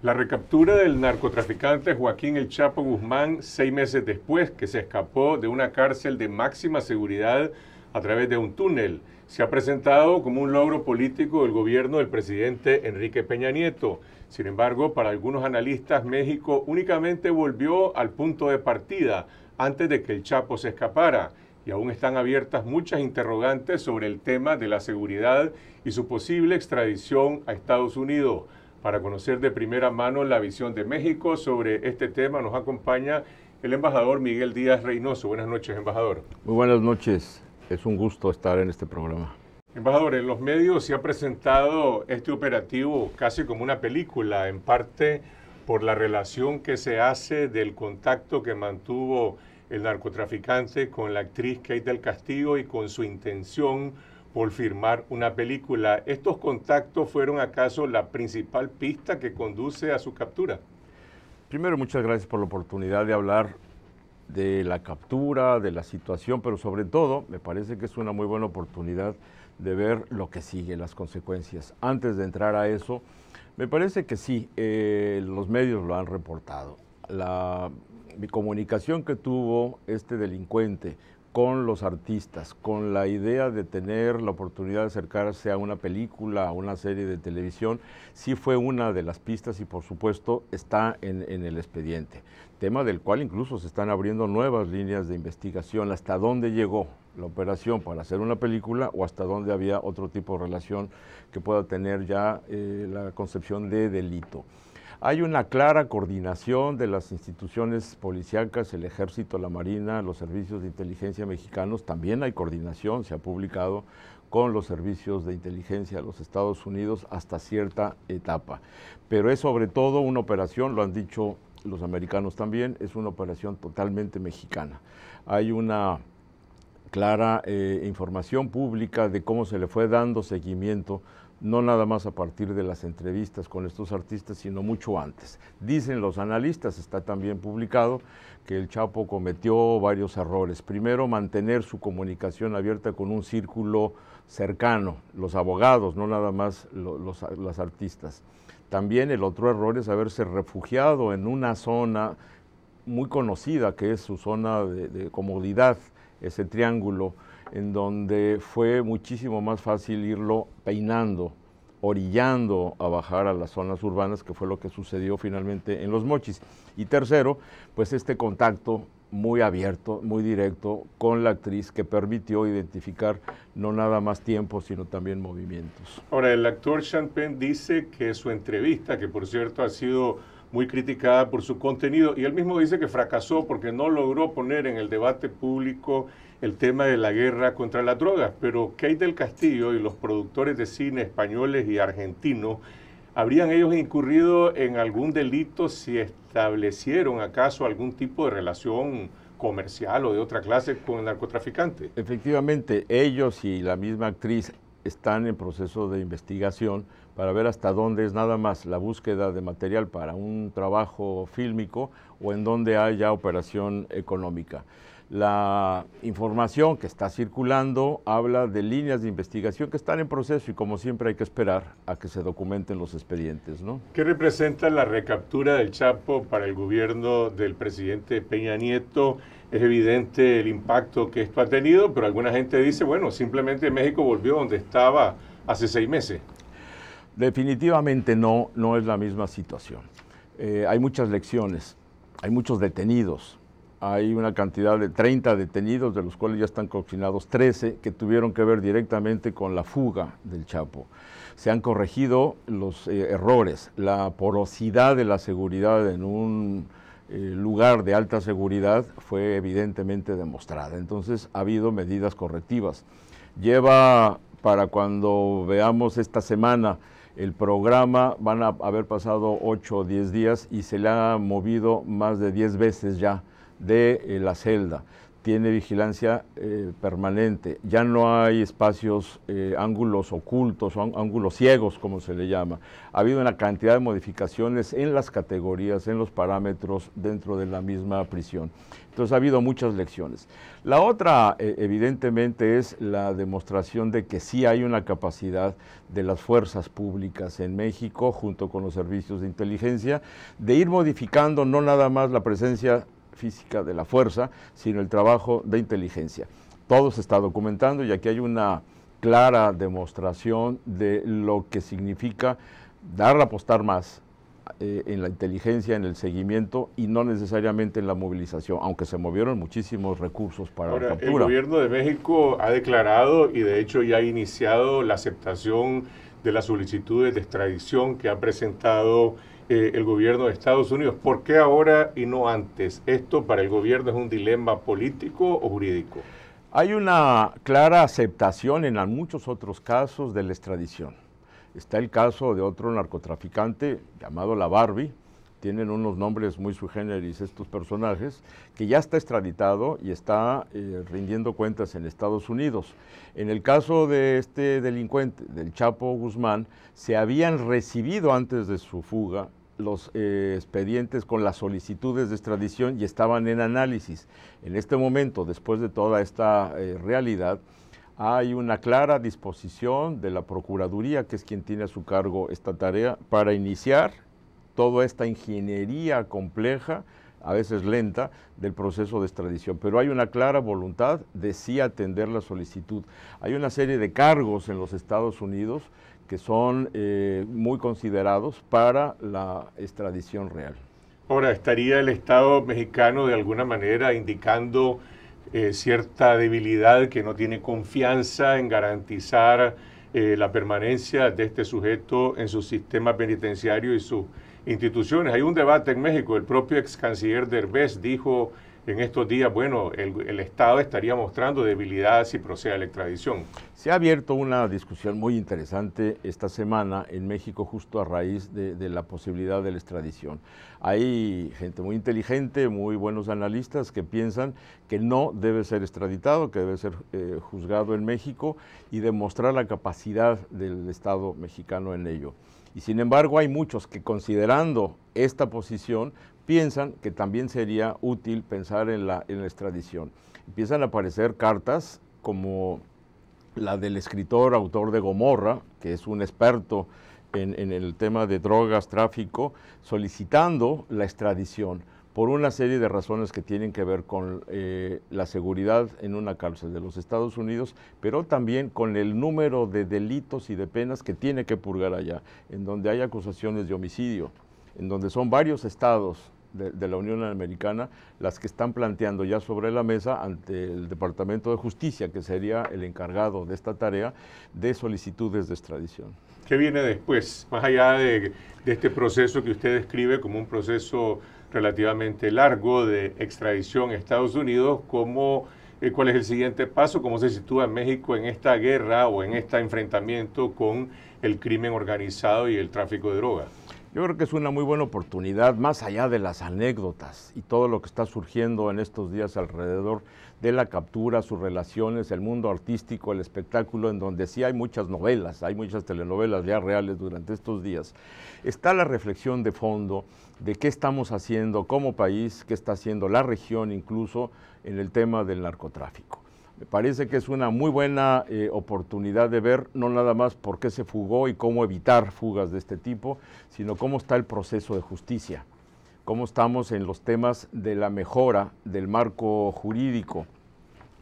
La recaptura del narcotraficante Joaquín El Chapo Guzmán seis meses después que se escapó de una cárcel de máxima seguridad a través de un túnel se ha presentado como un logro político del gobierno del presidente Enrique Peña Nieto. Sin embargo, para algunos analistas, México únicamente volvió al punto de partida antes de que el Chapo se escapara y aún están abiertas muchas interrogantes sobre el tema de la seguridad y su posible extradición a Estados Unidos. Para conocer de primera mano la visión de México sobre este tema, nos acompaña el embajador Miguel Díaz Reynoso. Buenas noches, embajador. Muy buenas noches. Es un gusto estar en este programa. Embajador, en los medios se ha presentado este operativo casi como una película, en parte por la relación que se hace del contacto que mantuvo el narcotraficante con la actriz Kate del Castillo y con su intención por firmar una película. ¿Estos contactos fueron acaso la principal pista que conduce a su captura? Primero, muchas gracias por la oportunidad de hablar de la captura, de la situación, pero sobre todo me parece que es una muy buena oportunidad de ver lo que sigue, las consecuencias. Antes de entrar a eso, me parece que sí, eh, los medios lo han reportado. La mi comunicación que tuvo este delincuente con los artistas, con la idea de tener la oportunidad de acercarse a una película, a una serie de televisión, sí fue una de las pistas y por supuesto está en, el expediente. Tema del cual incluso se están abriendo nuevas líneas de investigación, hasta dónde llegó la operación para hacer una película o hasta dónde había otro tipo de relación que pueda tener ya eh, la concepción de delito. Hay una clara coordinación de las instituciones policíacas, el ejército, la marina, los servicios de inteligencia mexicanos. También hay coordinación, se ha publicado con los servicios de inteligencia de los Estados Unidos hasta cierta etapa. Pero es sobre todo una operación, lo han dicho los americanos también, es una operación totalmente mexicana. Hay una clara eh, información pública de cómo se le fue dando seguimiento no nada más a partir de las entrevistas con estos artistas, sino mucho antes. Dicen los analistas, está también publicado, que el Chapo cometió varios errores. Primero, mantener su comunicación abierta con un círculo cercano, los abogados, no nada más los, las artistas. También el otro error es haberse refugiado en una zona muy conocida, que es su zona de comodidad, ese triángulo en donde fue muchísimo más fácil irlo peinando, orillando a bajar a las zonas urbanas, que fue lo que sucedió finalmente en los mochis. Y tercero, pues este contacto muy abierto, muy directo con la actriz que permitió identificar no nada más tiempo, sino también movimientos. Ahora, el actor Champagne dice que su entrevista, que por cierto ha sido muy criticada por su contenido, y él mismo dice que fracasó porque no logró poner en el debate público el tema de la guerra contra las drogas, pero Kate del Castillo y los productores de cine españoles y argentinos, ¿habrían ellos incurrido en algún delito si establecieron acaso algún tipo de relación comercial o de otra clase con el narcotraficante? Efectivamente, ellos y la misma actriz están en proceso de investigación para ver hasta dónde es nada más la búsqueda de material para un trabajo fílmico o en dónde haya operación económica. La información que está circulando habla de líneas de investigación que están en proceso y como siempre hay que esperar a que se documenten los expedientes. ¿no? ¿Qué representa la recaptura del Chapo para el gobierno del presidente Peña Nieto? Es evidente el impacto que esto ha tenido, pero alguna gente dice, bueno, simplemente México volvió donde estaba hace seis meses. Definitivamente no, no es la misma situación. Eh, hay muchas lecciones, hay muchos detenidos, hay una cantidad de 30 detenidos, de los cuales ya están cocinados 13, que tuvieron que ver directamente con la fuga del Chapo. Se han corregido los eh, errores, la porosidad de la seguridad en un eh, lugar de alta seguridad fue evidentemente demostrada. Entonces ha habido medidas correctivas. Lleva para cuando veamos esta semana el programa, van a haber pasado 8 o 10 días y se le ha movido más de 10 veces ya de eh, la celda. Tiene vigilancia eh, permanente. Ya no hay espacios, eh, ángulos ocultos o ángulos ciegos, como se le llama. Ha habido una cantidad de modificaciones en las categorías, en los parámetros dentro de la misma prisión. Entonces ha habido muchas lecciones. La otra, evidentemente, es la demostración de que sí hay una capacidad de las fuerzas públicas en México, junto con los servicios de inteligencia, de ir modificando no nada más la presencia física de la fuerza, sino el trabajo de inteligencia. Todo se está documentando y aquí hay una clara demostración de lo que significa dar a apostar más eh, en la inteligencia, en el seguimiento y no necesariamente en la movilización, aunque se movieron muchísimos recursos para la captura. El gobierno de México ha declarado y de hecho ya ha iniciado la aceptación de las solicitudes de extradición que ha presentado eh, el gobierno de Estados Unidos. ¿Por qué ahora y no antes? ¿Esto para el gobierno es un dilema político o jurídico? Hay una clara aceptación en muchos otros casos de la extradición. Está el caso de otro narcotraficante llamado La Barbie, tienen unos nombres muy sui generis estos personajes, que ya está extraditado y está eh, rindiendo cuentas en Estados Unidos. En el caso de este delincuente, del Chapo Guzmán, se habían recibido antes de su fuga los eh, expedientes con las solicitudes de extradición y estaban en análisis. En este momento, después de toda esta eh, realidad, hay una clara disposición de la Procuraduría, que es quien tiene a su cargo esta tarea, para iniciar toda esta ingeniería compleja, a veces lenta, del proceso de extradición. Pero hay una clara voluntad de sí atender la solicitud. Hay una serie de cargos en los Estados Unidos que son eh, muy considerados para la extradición real. Ahora, ¿estaría el Estado mexicano de alguna manera indicando eh, cierta debilidad que no tiene confianza en garantizar eh, la permanencia de este sujeto en su sistema penitenciario y su instituciones. Hay un debate en México, el propio ex canciller Derbez dijo en estos días, bueno, el, Estado estaría mostrando debilidad si procede a la extradición. Se ha abierto una discusión muy interesante esta semana en México justo a raíz de, la posibilidad de la extradición. Hay gente muy inteligente, muy buenos analistas que piensan que no debe ser extraditado, que debe ser eh, juzgado en México y demostrar la capacidad del Estado mexicano en ello. Y sin embargo hay muchos que considerando esta posición piensan que también sería útil pensar en la, extradición. Empiezan a aparecer cartas como la del escritor autor de Gomorra, que es un experto en el tema de drogas, tráfico, solicitando la extradición por una serie de razones que tienen que ver con eh, la seguridad en una cárcel de los Estados Unidos, pero también con el número de delitos y de penas que tiene que purgar allá, en donde hay acusaciones de homicidio, en donde son varios estados de, la Unión Americana las que están planteando ya sobre la mesa ante el Departamento de Justicia, que sería el encargado de esta tarea, de solicitudes de extradición. ¿Qué viene después, más allá de este proceso que usted describe como un proceso relativamente largo de extradición a Estados Unidos, ¿cómo, eh, ¿cuál es el siguiente paso? ¿Cómo se sitúa México en esta guerra o en este enfrentamiento con el crimen organizado y el tráfico de drogas? Yo creo que es una muy buena oportunidad, más allá de las anécdotas y todo lo que está surgiendo en estos días alrededor de la captura, sus relaciones, el mundo artístico, el espectáculo, en donde sí hay muchas novelas, hay muchas telenovelas ya reales durante estos días. Está la reflexión de fondo de qué estamos haciendo como país, qué está haciendo la región incluso en el tema del narcotráfico. Me parece que es una muy buena eh, oportunidad de ver no nada más por qué se fugó y cómo evitar fugas de este tipo, sino cómo está el proceso de justicia, cómo estamos en los temas de la mejora del marco jurídico,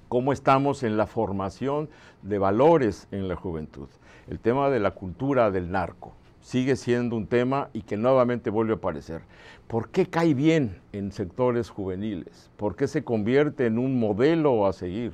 cómo estamos en la formación de valores en la juventud, el tema de la cultura del narco sigue siendo un tema y que nuevamente vuelve a aparecer. ¿Por qué cae bien en sectores juveniles? ¿Por qué se convierte en un modelo a seguir?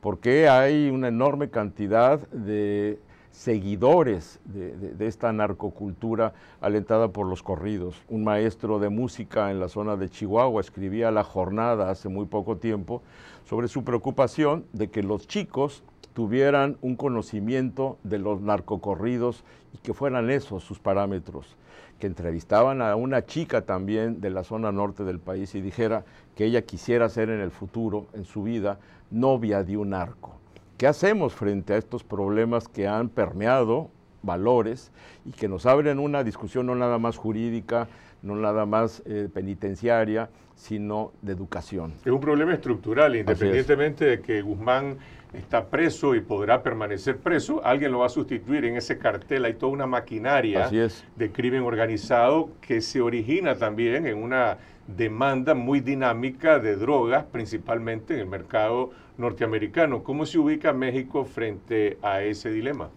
porque hay una enorme cantidad de seguidores de, esta narcocultura alentada por los corridos. Un maestro de música en la zona de Chihuahua escribía La Jornada hace muy poco tiempo sobre su preocupación de que los chicos tuvieran un conocimiento de los narcocorridos y que fueran esos sus parámetros que entrevistaban a una chica también de la zona norte del país y dijera que ella quisiera ser en el futuro, en su vida, novia de un arco. ¿Qué hacemos frente a estos problemas que han permeado valores y que nos abren una discusión no nada más jurídica, no nada más eh, penitenciaria, sino de educación. Es un problema estructural, independientemente de que Guzmán está preso y podrá permanecer preso, alguien lo va a sustituir en ese cartel. Hay toda una maquinaria de crimen organizado que se origina también en una demanda muy dinámica de drogas, principalmente en el mercado norteamericano. ¿Cómo se ubica México frente a ese dilema?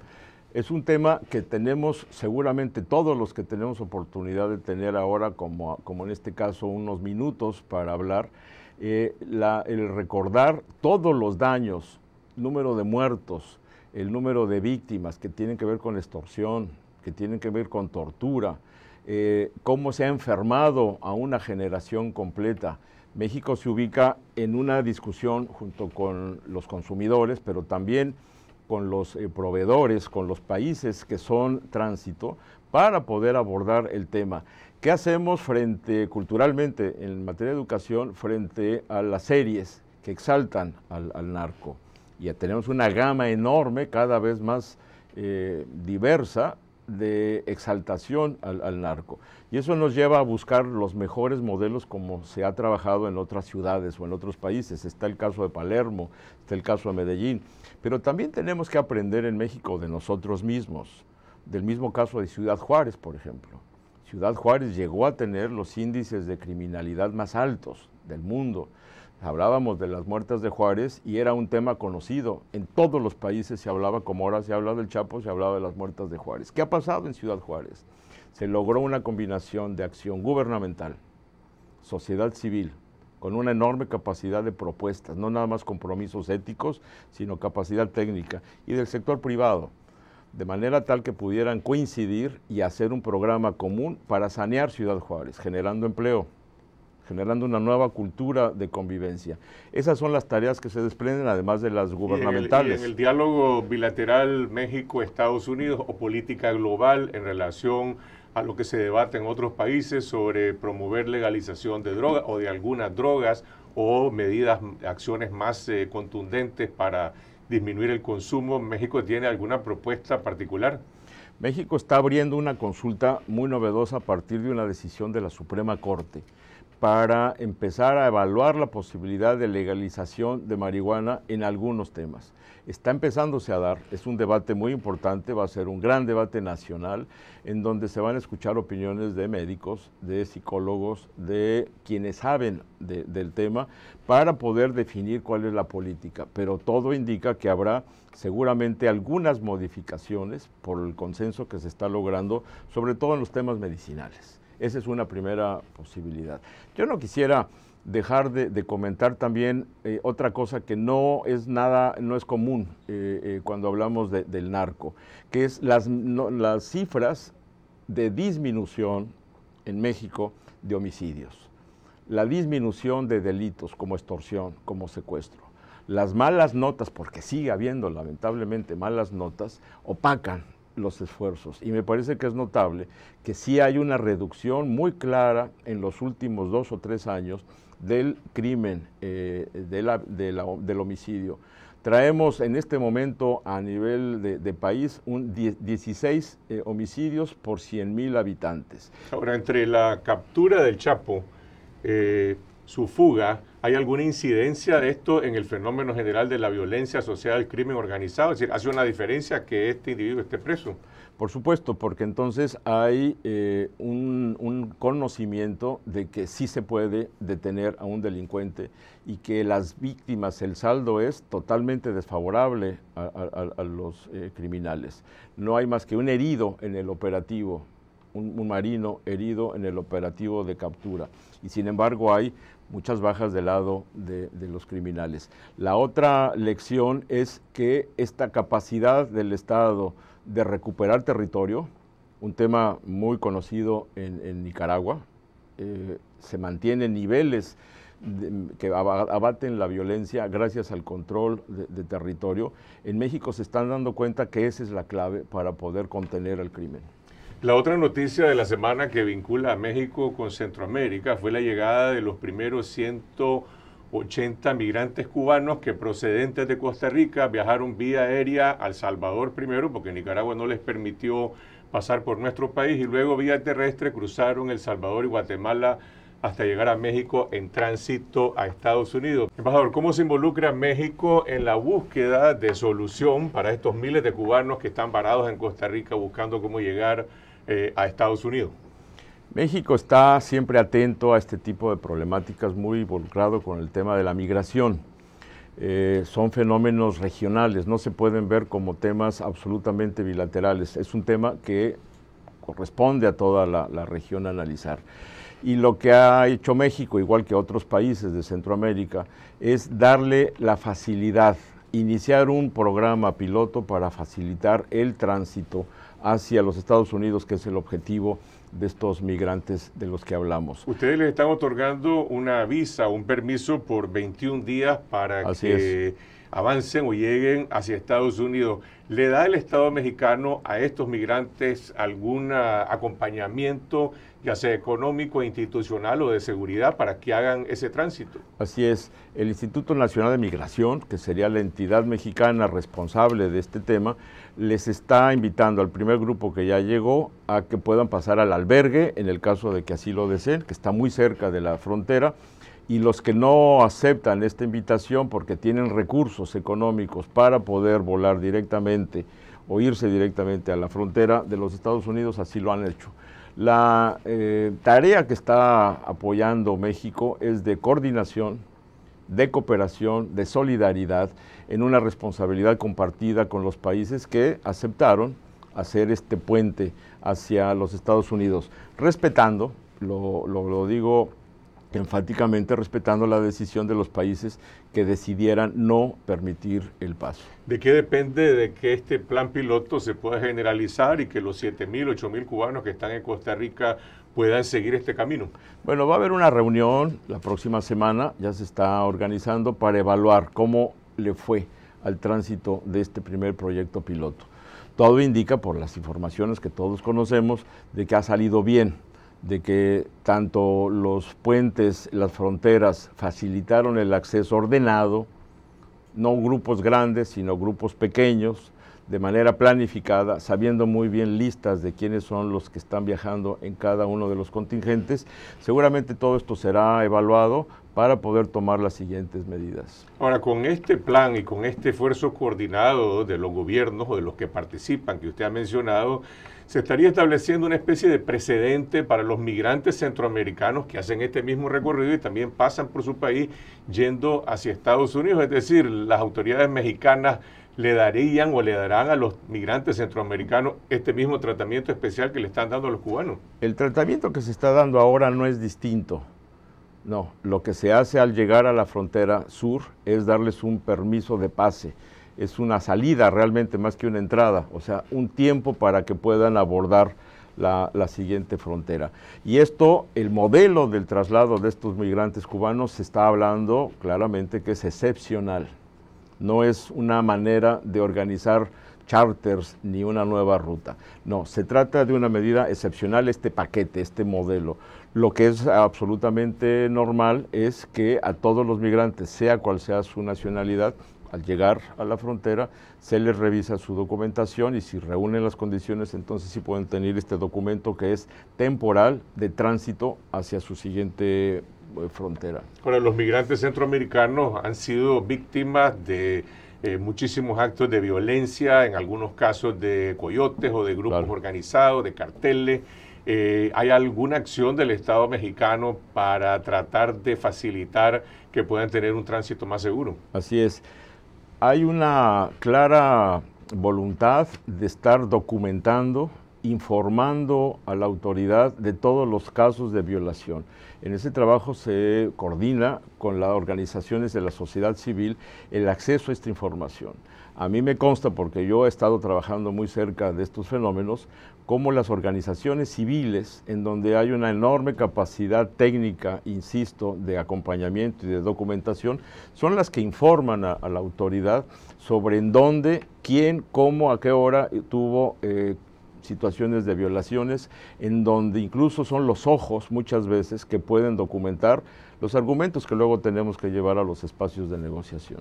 es un tema que tenemos seguramente todos los que tenemos oportunidad de tener ahora, como, como en este caso, unos minutos para hablar, eh, el recordar todos los daños, número de muertos, el número de víctimas que tienen que ver con extorsión, que tienen que ver con tortura, eh, cómo se ha enfermado a una generación completa. México se ubica en una discusión junto con los consumidores, pero también con los eh, proveedores, con los países que son tránsito, para poder abordar el tema. ¿Qué hacemos frente culturalmente en materia de educación frente a las series que exaltan al, narco? Y tenemos una gama enorme, cada vez más eh, diversa, de exaltación al, narco. Y eso nos lleva a buscar los mejores modelos como se ha trabajado en otras ciudades o en otros países. Está el caso de Palermo, está el caso de Medellín. Pero también tenemos que aprender en México de nosotros mismos. Del mismo caso de Ciudad Juárez, por ejemplo. Ciudad Juárez llegó a tener los índices de criminalidad más altos del mundo hablábamos de las muertes de Juárez y era un tema conocido. En todos los países se hablaba, como ahora se habla del Chapo, se hablaba de las muertes de Juárez. ¿Qué ha pasado en Ciudad Juárez? Se logró una combinación de acción gubernamental, sociedad civil, con una enorme capacidad de propuestas, no nada más compromisos éticos, sino capacidad técnica, y del sector privado, de manera tal que pudieran coincidir y hacer un programa común para sanear Ciudad Juárez, generando empleo generando una nueva cultura de convivencia. Esas son las tareas que se desprenden, además de las gubernamentales. en, el, diálogo bilateral México-Estados Unidos o política global en relación a lo que se debate en otros países sobre promover legalización de drogas o de algunas drogas o medidas, acciones más eh, contundentes para disminuir el consumo. ¿México tiene alguna propuesta particular? México está abriendo una consulta muy novedosa a partir de una decisión de la Suprema Corte para empezar a evaluar la posibilidad de legalización de marihuana en algunos temas. Está empezándose a dar, es un debate muy importante, va a ser un gran debate nacional en donde se van a escuchar opiniones de médicos, de psicólogos, de quienes saben del tema, para poder definir cuál es la política. Pero todo indica que habrá seguramente algunas modificaciones por el consenso que se está logrando, sobre todo en los temas medicinales. Esa es una primera posibilidad. Yo no quisiera dejar de, comentar también eh, otra cosa que no es nada, no es común eh, eh, cuando hablamos del narco, que es las cifras de disminución en México de homicidios, la disminución de delitos como extorsión, como secuestro. Las malas notas, porque sigue habiendo lamentablemente malas notas, opacan los esfuerzos. Y me parece que es notable que sí hay una reducción muy clara en los últimos dos o tres años del crimen, eh, de del homicidio. Traemos en este momento a nivel de, país un 16 eh, homicidios por 100 mil habitantes. Ahora, entre la captura del Chapo, eh, su fuga, ¿Hay alguna incidencia de esto en el fenómeno general de la violencia asociada al crimen organizado? Es decir, ¿hace una diferencia que este individuo esté preso? Por supuesto, porque entonces hay eh, un, conocimiento de que sí se puede detener a un delincuente y que las víctimas, el saldo es totalmente desfavorable a, los eh, criminales. No hay más que un herido en el operativo, un, un marino herido en el operativo de captura y sin embargo hay muchas bajas del lado de, los criminales. La otra lección es que esta capacidad del Estado de recuperar territorio, un tema muy conocido en, Nicaragua, eh, se mantienen niveles que abaten la violencia gracias al control de, de territorio. En México se están dando cuenta que esa es la clave para poder contener el crimen. La otra noticia de la semana que vincula a México con Centroamérica fue la llegada de los primeros 180 migrantes cubanos que procedentes de Costa Rica viajaron vía aérea al Salvador primero, porque Nicaragua no les permitió pasar por nuestro país, y luego vía terrestre cruzaron El Salvador y Guatemala hasta llegar a México en tránsito a Estados Unidos. Embajador, ¿cómo se involucra México en la búsqueda de solución para estos miles de cubanos que están varados en Costa Rica buscando cómo llegar eh, a Estados Unidos? México está siempre atento a este tipo de problemáticas, muy involucrado con el tema de la migración. Eh, son fenómenos regionales, no se pueden ver como temas absolutamente bilaterales. Es un tema que corresponde a toda la, la región analizar. Y lo que ha hecho México, igual que otros países de Centroamérica, es darle la facilidad, iniciar un programa piloto para facilitar el tránsito hacia los Estados Unidos, que es el objetivo de estos migrantes de los que hablamos. Ustedes les están otorgando una visa, un permiso por 21 días para que avancen o lleguen hacia Estados Unidos. ¿Le da el Estado mexicano a estos migrantes algún acompañamiento? ya sea económico, institucional o de seguridad, para que hagan ese tránsito. Así es. El Instituto Nacional de Migración, que sería la entidad mexicana responsable de este tema, les está invitando al primer grupo que ya llegó a que puedan pasar al albergue, en el caso de que así lo deseen, que está muy cerca de la frontera. Y los que no aceptan esta invitación porque tienen recursos económicos para poder volar directamente o irse directamente a la frontera de los Estados Unidos, así lo han hecho. La eh, tarea que está apoyando México es de coordinación, de cooperación, de solidaridad, en una responsabilidad compartida con los países que aceptaron hacer este puente hacia los Estados Unidos, respetando, lo, lo, lo digo enfáticamente respetando la decisión de los países que decidieran no permitir el paso. ¿De qué depende de que este plan piloto se pueda generalizar y que los 7.000, 8.000 cubanos que están en Costa Rica puedan seguir este camino? Bueno, va a haber una reunión la próxima semana, ya se está organizando, para evaluar cómo le fue al tránsito de este primer proyecto piloto. Todo indica, por las informaciones que todos conocemos, de que ha salido bien de que tanto los puentes, las fronteras facilitaron el acceso ordenado, no grupos grandes, sino grupos pequeños, de manera planificada, sabiendo muy bien listas de quiénes son los que están viajando en cada uno de los contingentes. Seguramente todo esto será evaluado para poder tomar las siguientes medidas. Ahora, con este plan y con este esfuerzo coordinado de los gobiernos o de los que participan, que usted ha mencionado, se estaría estableciendo una especie de precedente para los migrantes centroamericanos que hacen este mismo recorrido y también pasan por su país yendo hacia Estados Unidos. Es decir, las autoridades mexicanas le darían o le darán a los migrantes centroamericanos este mismo tratamiento especial que le están dando a los cubanos. El tratamiento que se está dando ahora no es distinto. No, lo que se hace al llegar a la frontera sur es darles un permiso de pase. Es una salida realmente más que una entrada, o sea, un tiempo para que puedan abordar la, siguiente frontera. Y esto, el modelo del traslado de estos migrantes cubanos se está hablando claramente que es excepcional. No es una manera de organizar charters ni una nueva ruta. No, se trata de una medida excepcional este paquete, este modelo. Lo que es absolutamente normal es que a todos los migrantes, sea cual sea su nacionalidad, al llegar a la frontera se les revisa su documentación y si reúnen las condiciones entonces sí pueden tener este documento que es temporal de tránsito hacia su siguiente eh, frontera. Ahora, los migrantes centroamericanos han sido víctimas de eh, muchísimos actos de violencia, en algunos casos de coyotes o de grupos organizados, de carteles. Eh, ¿Hay alguna acción del Estado mexicano para tratar de facilitar que puedan tener un tránsito más seguro? Así es. Hay una clara voluntad de estar documentando, informando a la autoridad de todos los casos de violación. En ese trabajo se coordina con las organizaciones de la sociedad civil el acceso a esta información. A mí me consta, porque yo he estado trabajando muy cerca de estos fenómenos, cómo las organizaciones civiles, en donde hay una enorme capacidad técnica, insisto, de acompañamiento y de documentación, son las que informan a, la autoridad sobre en dónde, quién, cómo, a qué hora tuvo eh, situaciones de violaciones, en donde incluso son los ojos muchas veces que pueden documentar los argumentos que luego tenemos que llevar a los espacios de negociación.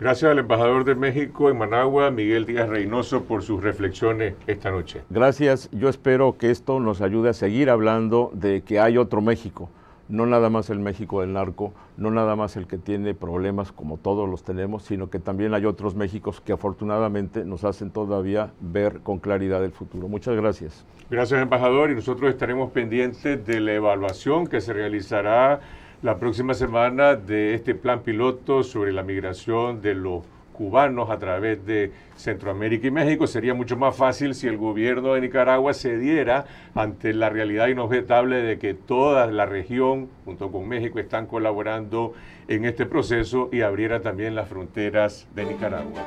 Gracias al embajador de México en Managua, Miguel Díaz Reynoso, por sus reflexiones esta noche. Gracias. Yo espero que esto nos ayude a seguir hablando de que hay otro México, no nada más el México del narco, no nada más el que tiene problemas como todos los tenemos, sino que también hay otros Méxicos que afortunadamente nos hacen todavía ver con claridad el futuro. Muchas gracias. Gracias, embajador. Y nosotros estaremos pendientes de la evaluación que se realizará la próxima semana de este plan piloto sobre la migración de los cubanos a través de Centroamérica y México. Sería mucho más fácil si el gobierno de Nicaragua cediera ante la realidad inobjetable de que toda la región, junto con México, están colaborando en este proceso y abriera también las fronteras de Nicaragua.